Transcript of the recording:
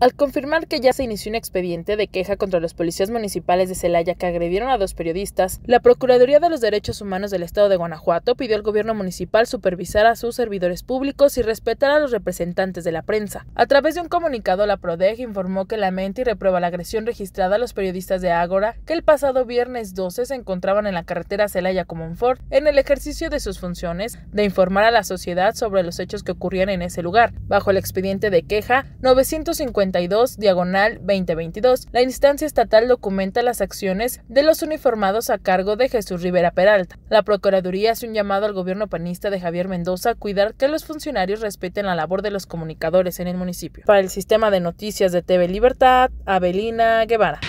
Al confirmar que ya se inició un expediente de queja contra los policías municipales de Celaya que agredieron a dos periodistas, la Procuraduría de los Derechos Humanos del Estado de Guanajuato pidió al gobierno municipal supervisar a sus servidores públicos y respetar a los representantes de la prensa. A través de un comunicado, la PRODEG informó que lamenta y reprueba la agresión registrada a los periodistas de Ágora, que el pasado viernes 12 se encontraban en la carretera Celaya Comonfort en el ejercicio de sus funciones de informar a la sociedad sobre los hechos que ocurrían en ese lugar. Bajo el expediente de queja 950 diagonal 2022, la instancia estatal documenta las acciones de los uniformados a cargo de Jesús Rivera Peralta. La Procuraduría hace un llamado al gobierno panista de Javier Mendoza a cuidar que los funcionarios respeten la labor de los comunicadores en el municipio. Para el sistema de noticias de TV Libertad, Abelina Guevara.